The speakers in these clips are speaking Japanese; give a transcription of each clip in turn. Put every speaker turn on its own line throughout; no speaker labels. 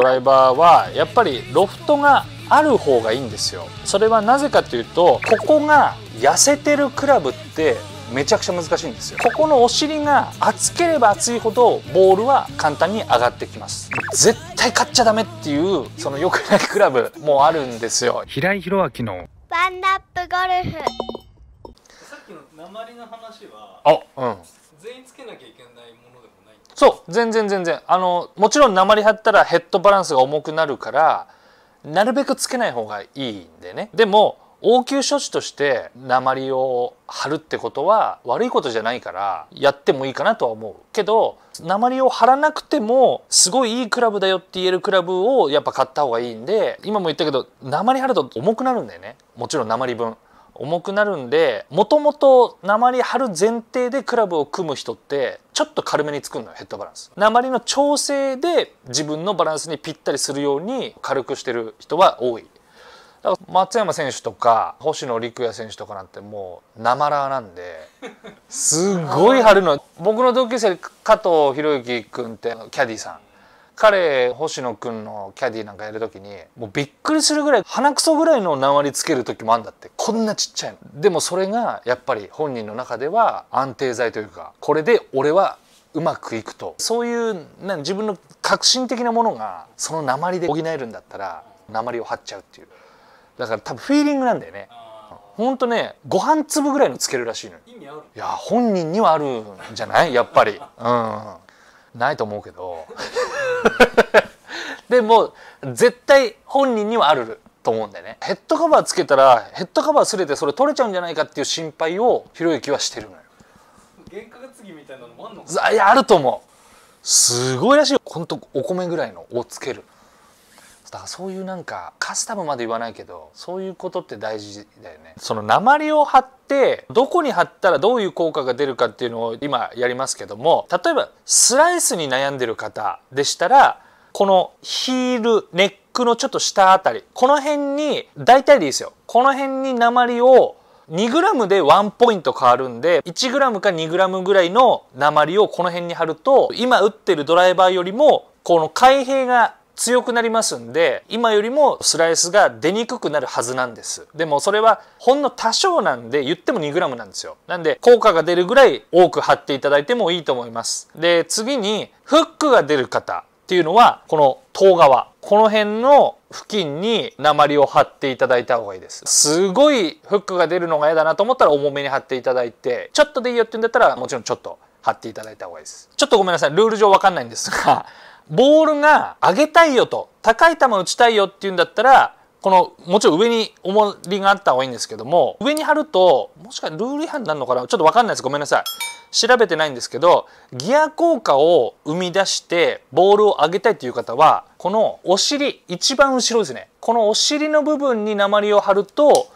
ドライバーはやっぱりロフトがある方がいいんですよそれはなぜかというとここが痩せてるクラブってめちゃくちゃ難しいんですよここのお尻が厚ければ厚いほどボールは簡単に上がってきます絶対買っちゃダメっていうその良くないクラブもあるんですよ平井博明のワンナップゴルフさっきの鉛の話はあ、うん、全員つけなきゃいけないそう全然全然あのもちろん鉛張ったらヘッドバランスが重くなるからなるべくつけない方がいいんでねでも応急処置として鉛を張るってことは悪いことじゃないからやってもいいかなとは思うけど鉛を張らなくてもすごいいいクラブだよって言えるクラブをやっぱ買った方がいいんで今も言ったけど鉛張ると重くなるんだよねもちろん鉛分重くなるんでもともと鉛張る前提でクラブを組む人ってちょっと軽めに作るのよヘッドバランス鉛の調整で自分のバランスにぴったりするように軽くしてる人は多いだから松山選手とか星野陸也選手とかなんてもう生ラーなんですごい張るの僕の同級生加藤博之君ってキャディーさん彼星野くんのキャディなんかやる時にもうびっくりするぐらい鼻くそぐらいの鉛つける時もあんだってこんなちっちゃいのでもそれがやっぱり本人の中では安定剤というかこれで俺はうまくいくとそういうな自分の革新的なものがその鉛で補えるんだったら鉛を張っちゃうっていうだから多分フィーリングなんだよねほんとねご飯粒ぐらいのつけるらしいのよいや本人にはあるんじゃないやっぱりうんないと思うけど でも絶対本人にはあると思うんだよねヘッドカバーつけたらヘッドカバーすれてそれ取れちゃうんじゃないかっていう心配をひろゆきはしてるのよ原価担ぎみたいなのもあるのかいやあると思うすごいらしいほんとお米ぐらいのをつけるだからそういうなんかカスタムまで言わないけどそういうことって大事だよねその鉛を貼ってどこに貼ったらどういう効果が出るかっていうのを今やりますけども例えばスライスに悩んでる方でしたらこのヒールネックのちょっと下あたりこの辺に大体でいいですよこの辺に鉛を 2g で1ポイント変わるんで 1g か 2g ぐらいの鉛をこの辺に貼ると今打ってるドライバーよりもこの開閉が強くなりますんで今よりもスライスが出にくくなるはずなんですでもそれはほんの多少なんで言っても 2g なんですよなんで効果が出るぐらい多く貼っていただいてもいいと思いますで次にフックが出る方っていうのはこの遠側この辺の付近に鉛を貼っていただいた方がいいですすごいフックが出るのが嫌だなと思ったら重めに貼っていただいてちょっとでいいよって言うんだったらもちろんちょっと貼っていただいた方がいいですちょっとごめんなさいルール上わかんないんですがボールが上げたいよと高い球打ちたいよっていうんだったらこのもちろん上に重りがあった方がいいんですけども上に貼るともしかルール違反になるのかなちょっと分かんないですごめんなさい調べてないんですけどギア効果を生み出してボールを上げたいという方はこのお尻一番後ろですねこのお尻の部分に鉛を貼ると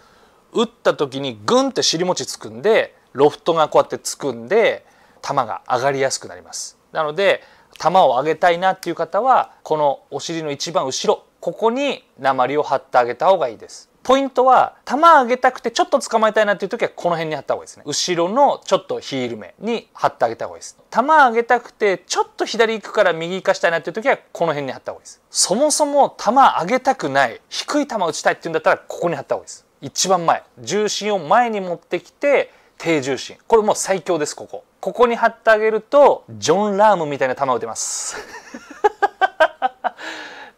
打った時にグンって尻餅つくんでロフトがこうやってつくんで球が上がりやすくなりますなので球を上げたいなっていう方はこのお尻の一番後ろここに鉛を貼ってあげた方がいいですポイントは球上げたくてちょっと捕まえたいなっていう時はこの辺に貼った方がいいですね後ろのちょっとヒール目に貼ってあげた方がいいです球上げたくてちょっと左行くから右行かしたいなっていう時はこの辺に貼った方がいいですそもそも球上げたくない低い球打ちたいっていうんだったらここに貼った方がいいです一番前重心を前に持ってきて低重心これもう最強ですここここに貼ってあげるとジョン・ラームみたいな球を打てます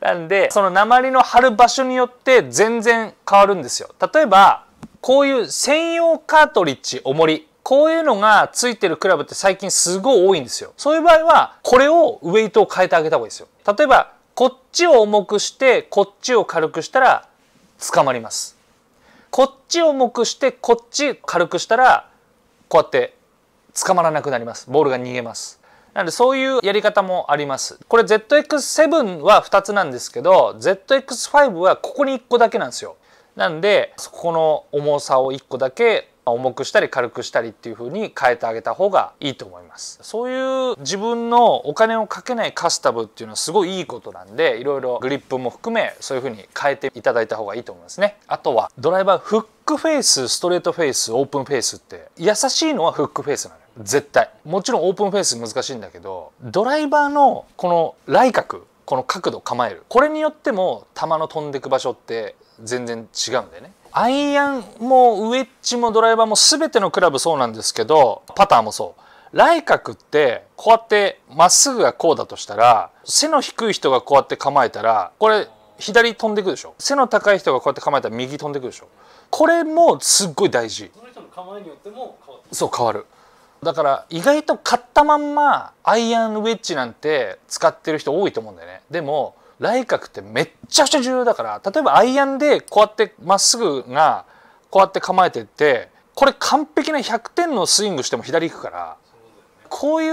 なんでその鉛の貼る場所によって全然変わるんですよ例えばこういう専用カートリッジ重りこういうのがついてるクラブって最近すごい多いんですよ。そういう場合は、これをウェイトを変えてあげた方がいいですよ。例えば、こっちを重くして、こっちを軽くしたら、捕まります。こっちを重くしてこっち軽くしたらこうやって捕まらなくなりますボールが逃げますなのでそういうやり方もありますこれ ZX7 は2つなんですけど ZX5 はここに1個だけなんですよなんでこの重さを1個だけ重くしたり軽くしたりっていう風に変えてあげた方がいいと思いますそういう自分のお金をかけないカスタムっていうのはすごいいいことなんでいろいろグリップも含めそういう風に変えていただいた方がいいと思いますねあとはドライバーフックフェイスストレートフェイスオープンフェイスって優しいのはフックフェイスなのよ絶対もちろんオープンフェイス難しいんだけどドライバーのこの来角この角度構えるこれによっても球の飛んでく場所って全然違うんだよねアイアンもウエッジもドライバーも全てのクラブそうなんですけどパターもそう来角ってこうやってまっすぐがこうだとしたら背の低い人がこうやって構えたらこれ左飛んでくでしょ背の高い人がこうやって構えたら右飛んでくでしょこれもすっごい大事そう変わるだから意外と買ったまんまアイアンウェッジなんて使ってる人多いと思うんだよねでも来角ってめっちゃくちゃ重要だから例えばアイアンでこうやってまっすぐがこうやって構えてってこれ完璧な100点のスイングしても左行くから、こうい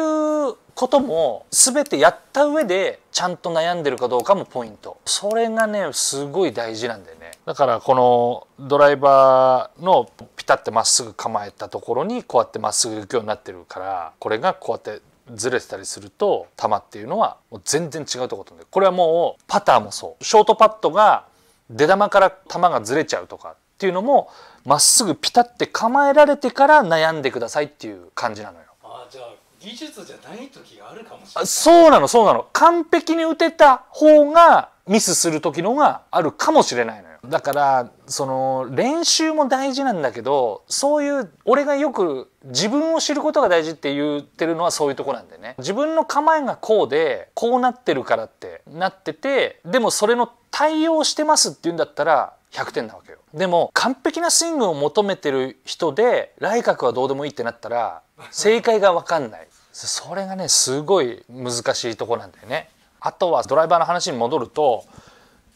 うことも全てやった上でちゃんと悩んでるかどうかもポイントそれがねすごい大事なんだよねだからこのドライバーのピタッてまっすぐ構えたところにこうやってまっすぐ行くようになってるからこれがこうやってずれてたりすると球っていうのはもう全然違うとこ飛んこれはもうパターもそうショートパットが出玉から球がずれちゃうとかっていうのもまっすぐピタって構えられてから悩んでくださいっていう感じなのよ。あじゃあ技術じゃない時があるかもしれないそうなのそうなの完璧に打てた方がミスする時のがあるかもしれないのよだからその練習も大事なんだけどそういう俺がよく自分を知ることが大事って言ってるのはそういうとこなんでね自分の構えがこうでこうなってるからってなっててでもそれの対応してますっていうんだったら100点なわけよでも完璧なスイングを求めてる人で来角はどうでもいいってなったら正解が分かんないそれがねすごい難しいとこなんだよねあとはドライバーの話に戻ると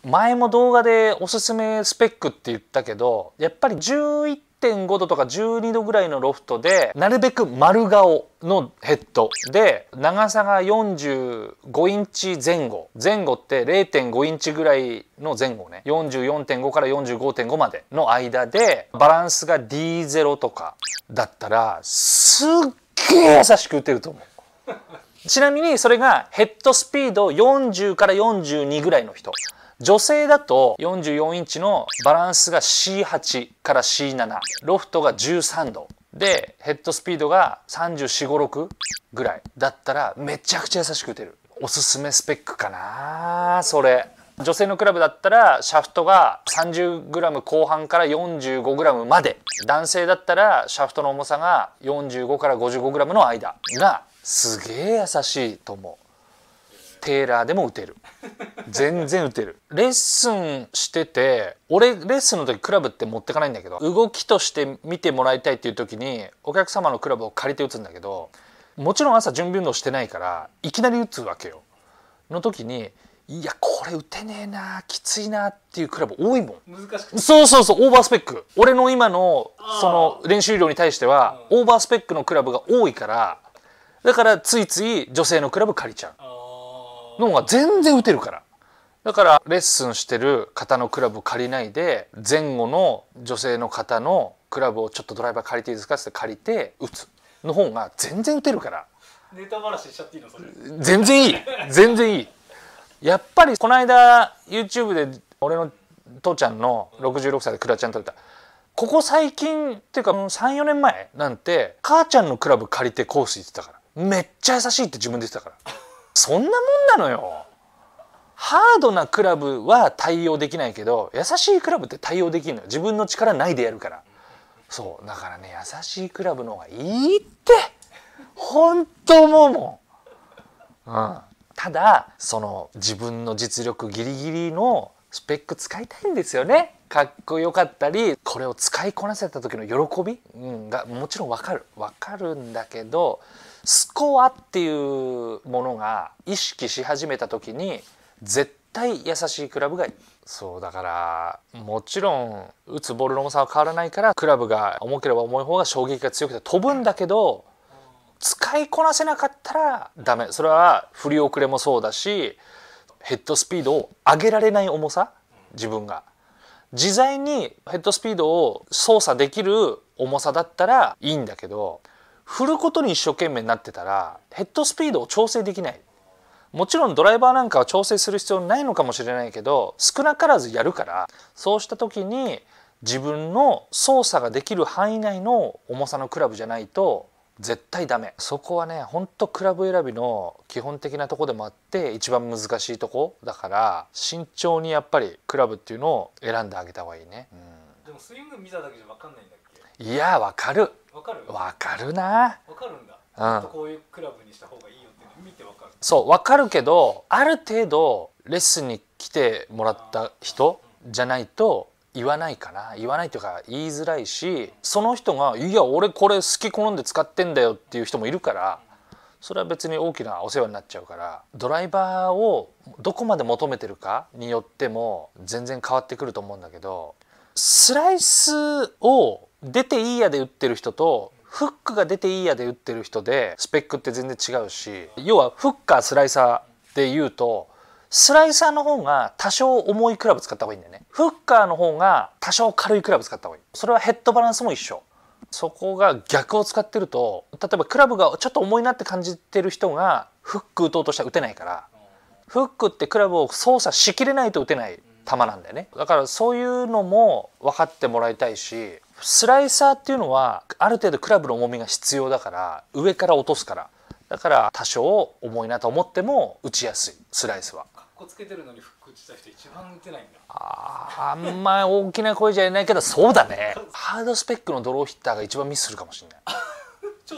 前も動画でおすすめスペックって言ったけどやっぱり11 5度とか12度ぐらいのロフトでなるべく丸顔のヘッドで長さが45インチ前後前後って0.5インチぐらいの前後ね44.5から45.5までの間でバランスが D0 とかだったらすっげえ優しく打てると思うちなみにそれがヘッドスピード40から42ぐらいの人女性だと44インチのバランスが C8 から C7 ロフトが13度でヘッドスピードが3456ぐらいだったらめちゃくちゃ優しく打てるおすすめスペックかなそれ女性のクラブだったらシャフトが 30g 後半から 45g まで男性だったらシャフトの重さが45から 55g の間がすげえ優しいと思うテーラーでも打てる全然打てるレッスンしてて俺レッスンの時クラブって持ってかないんだけど動きとして見てもらいたいっていう時にお客様のクラブを借りて打つんだけどもちろん朝準備運動してないからいきなり打つわけよの時にいやこれ打てねえなきついなっていうクラブ多いもん難しくそうそうそうオーバースペック俺の今のその練習量に対してはオーバースペックのクラブが多いからだからついつい女性のクラブ借りちゃうのが全然打てるから。だからレッスンしてる方のクラブ借りないで前後の女性の方のクラブをちょっとドライバー借りていいですかって借りて打つの方が全然打てるからネタバラシしちゃっていいのそれ全然いい全然いいやっぱりこの間 YouTube で俺の父ちゃんの66歳でクラちゃん撮れたここ最近っていうか34年前なんて母ちゃんのクラブ借りてコース行ってたからめっちゃ優しいって自分で言ってたから。そんなもんなのよハードなクラブは対応できないけど優しいクラブって対応できるのよ自分の力ないでやるからそうだからね優しいクラブの方がいいって本当思うもん、うん、ただその自分の実力ギリギリのスペック使いたいんですよねかっこよかったりこれを使いこなせた時の喜び、うん、がもちろんわかるわかるんだけどスコアっていうものが意識し始めた時に絶対優しいクラブがそうだからもちろん打つボールの重さは変わらないからクラブが重ければ重い方が衝撃が強くて飛ぶんだけど使いこなせなかったらダメそれは振り遅れもそうだしヘッドスピードを上げられない重さ自分が自在にヘッドスピードを操作できる重さだったらいいんだけど振ることに一生懸命になってたらヘッドスピードを調整できないもちろんドライバーなんかは調整する必要ないのかもしれないけど少なからずやるからそうした時に自分の操作ができる範囲内の重さのクラブじゃないと絶対ダメそこはねほんとクラブ選びの基本的なとこでもあって一番難しいとこだから慎重にやっぱりクラブっていうのを選んであげた方がいいね、うん、でもスイング見ただけじゃ分かんないんだいやわかるわかるわかるなわかるんだ、うん、とこういうクラブにした方がいいよって見てわかるそうわかるけどある程度レッスンに来てもらった人じゃないと言わないかな言わないというか言いづらいしその人が「いや俺これ好き好んで使ってんだよ」っていう人もいるからそれは別に大きなお世話になっちゃうからドライバーをどこまで求めてるかによっても全然変わってくると思うんだけどスライスを出ていいやで打ってる人とフックが出ていいやで打ってる人でスペックって全然違うし要はフッカースライサーで言うとスライサーの方が多少重いクラブ使った方がいいんだよねフッカーの方が多少軽いクラブ使った方がいいそれはヘッドバランスも一緒そこが逆を使ってると例えばクラブがちょっと重いなって感じてる人がフック打とうとしたら打てないからフックってクラブを操作しきれないと打てない球なんだよねだからそういうのも分かってもらいたいしスライサーっていうのはある程度クラブの重みが必要だから上から落とすからだから多少重いなと思っても打ちやすいスライスは。つけてるのにちた人一番打てないんだああんま大きな声じゃ言えないけどそうだねハードスペックのドローヒッターが一番ミスするかもしれな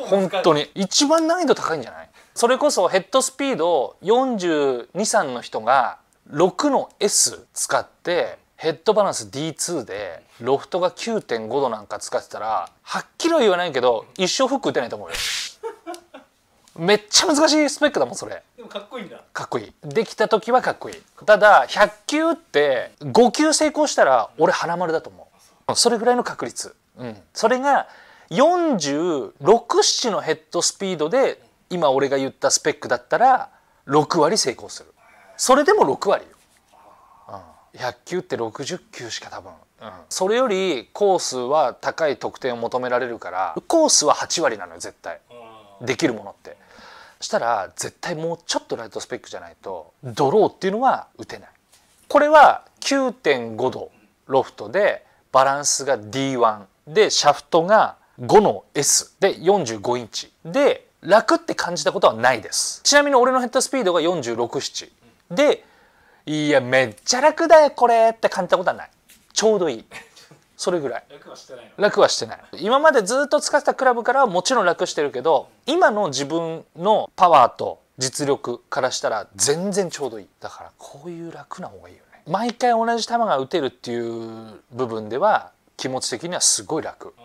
い 本当に一番難易度高いんじゃないそれこそヘッドスピード423の人が6の S 使ってヘッドバランス D2 でロフトが9.5度なんか使ってたらはっきりは言わないけど一生フック打てないと思うよめっちゃ難しいスペックだもんそれでもかっこいいんだかっこいいできた時はかっこいいただ100球打って5球成功したら俺花丸だと思うそれぐらいの確率うんそれが467のヘッドスピードで今俺が言ったスペックだったら6割成功するそれでも6割よ100球って60球しか多分、うん、それよりコースは高い得点を求められるからコースは8割なのよ絶対できるものってしたら絶対もうちょっとライトスペックじゃないとドローっていうのは打てないこれは9.5度ロフトでバランスが D1 でシャフトが5の S で45インチで楽って感じたことはないですちなみに俺のヘッドスピードが467でいやめっちゃ楽だよこれって感じたことはないちょうどいいそれぐらい楽はしてない楽はしてない今までずっと使ってたクラブからはもちろん楽してるけど今の自分のパワーと実力からしたら全然ちょうどいいだからこういう楽な方がいいよね毎回同じ球が打てるっていう部分では気持ち的にはすごい楽、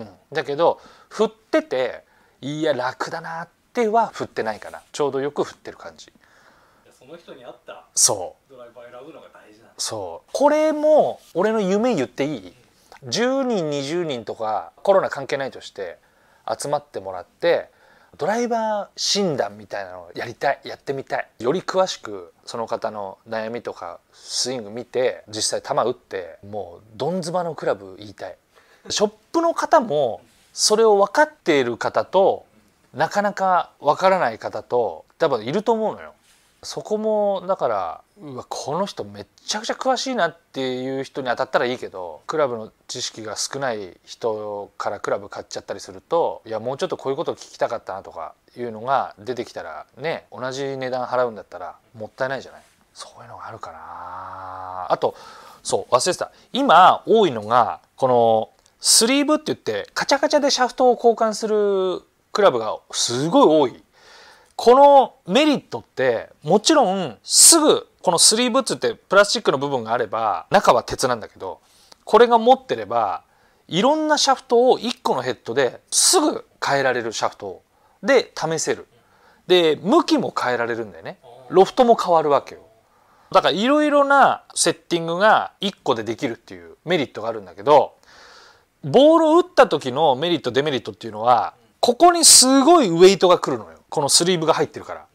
うん、だけど振ってていや楽だなっては振ってないからちょうどよく振ってる感じその人に合ったそうドライバー選ぶのが大事なんそうこれも俺の夢言っていい、うん、10人20人とかコロナ関係ないとして集まってもらってドライバー診断みたいなのをやりたいやってみたいより詳しくその方の悩みとかスイング見て実際球打ってもうどんずばのクラブ言いたいショップの方もそれを分かっている方となかなか分からない方と多分いると思うのよそこもだからうわこの人めっちゃくちゃ詳しいなっていう人に当たったらいいけどクラブの知識が少ない人からクラブ買っちゃったりするといやもうちょっとこういうことを聞きたかったなとかいうのが出てきたらね同じ値段払うんだったらもったいないじゃないそういうのがあるかなあとそう忘れてた今多いのがこのスリーブって言ってカチャカチャでシャフトを交換するクラブがすごい多いこのメリットってもちろんすぐこのスリーブッツってプラスチックの部分があれば中は鉄なんだけどこれが持ってればいろんなシャフトを1個のヘッドですぐ変えられるシャフトで試せるで向きも変えられるんだよねロフトも変わるわけよだからいろいろなセッティングが1個でできるっていうメリットがあるんだけどボールを打った時のメリットデメリットっていうのはここにすごいウエイトがくるのよこのスリーブが入ってるから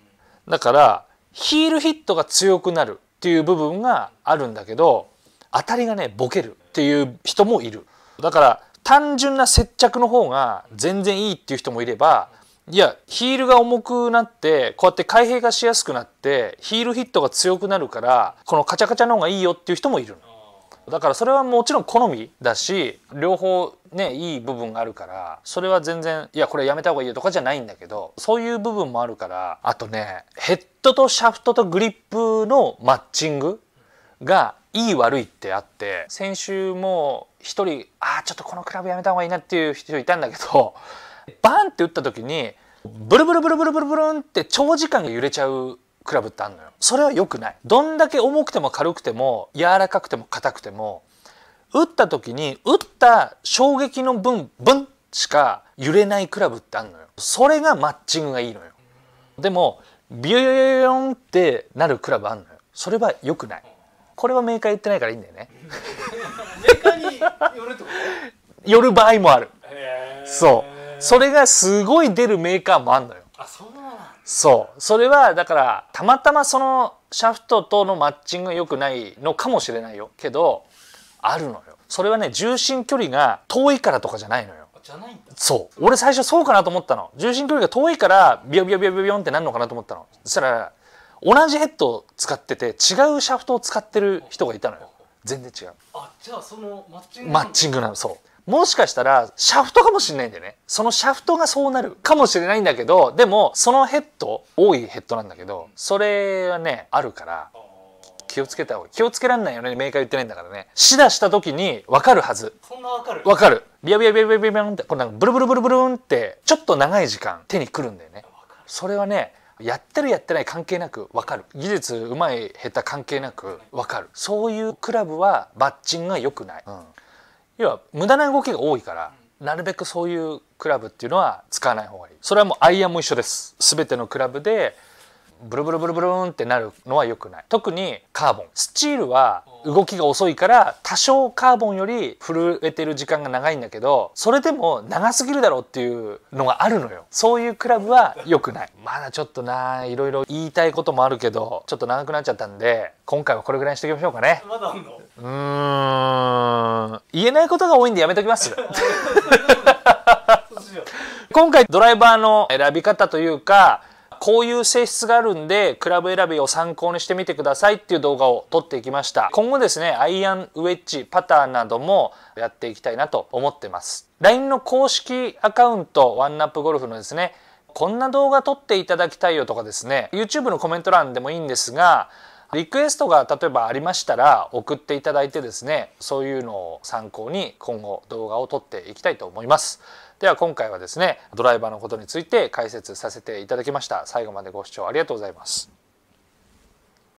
だからヒールヒットが強くなるっていう部分があるんだけど当たりがねボケるっていう人もいるだから単純な接着の方が全然いいっていう人もいればいやヒールが重くなってこうやって開閉がしやすくなってヒールヒットが強くなるからこのカチャカチャの方がいいよっていう人もいるの。だからそれはもちろん好みだし両方ねいい部分があるからそれは全然いやこれやめた方がいいよとかじゃないんだけどそういう部分もあるからあとねヘッドとシャフトとグリップのマッチングがいい悪いってあって先週も一人ああちょっとこのクラブやめた方がいいなっていう人いたんだけどバンって打った時にブルブルブルブルブルブルンって長時間揺れちゃうクラブってあるのよそれは良くないどんだけ重くても軽くても柔らかくても硬くても打った時に打った衝撃の分しか揺れないクラブってあるのよそれがマッチングがいいのよでもビヨヨヨンってなるクラブあるのよそれは良くないこれはメーカー言ってないからいいんだよね 寄る場合もあるそうそれがすごい出るメーカーもあんのよあそうそうそれはだからたまたまそのシャフトとのマッチングが良くないのかもしれないよけどあるのよそれはね重心距離が遠いからとかじゃないのよじゃないんだそう俺最初そうかなと思ったの重心距離が遠いからビヨビヨビヨビヨンってなるのかなと思ったのそしたら同じヘッドを使ってて違うシャフトを使ってる人がいたのよ全然違うあじゃあそのマッチングマッチングなのそうもしかしたら、シャフトかもしれないんだよね。そのシャフトがそうなるかもしれないんだけど、でも、そのヘッド、多いヘッドなんだけど、それはね、あるから、気をつけた方が気をつけられないよねメーカー言ってないんだからねシダした時に分かるはずそんな分かる分かるビヤビヤビヤビヤビヤンってこれなんかブルブルブルブルンってちょっと長い時間手にくるんだよねそれはねやってるやってない関係なく分かる技術うまい下手関係なく分かるそういうクラブはバッチンが良くない、うん要は無駄な動きが多いからなるべくそういうクラブっていうのは使わない方がいいそれはもうアイアンも一緒です全てのクラブでブルブルブルブルンってなるのは良くない特にカーボンスチールは動きが遅いから多少カーボンより震えてる時間が長いんだけどそれでも長すぎるだろうっていうのがあるのよそういうクラブは良くないまだちょっとないろいろ言いたいこともあるけどちょっと長くなっちゃったんで今回はこれぐらいにしておきましょうかねまだあんのうん言えないことが多いんでやめときます今回ドライバーの選び方というかこういう性質があるんでクラブ選びを参考にしてみてくださいっていう動画を撮っていきました今後ですねアイアンウェッジパターなどもやっていきたいなと思ってます LINE の公式アカウントワンナップゴルフのですねこんな動画撮っていただきたいよとかですね YouTube のコメント欄でもいいんですがリクエストが例えばありましたら送っていただいてですねそういうのを参考に今後動画を撮っていきたいと思いますでは今回はですねドライバーのことについて解説させていただきました最後までご視聴ありがとうございます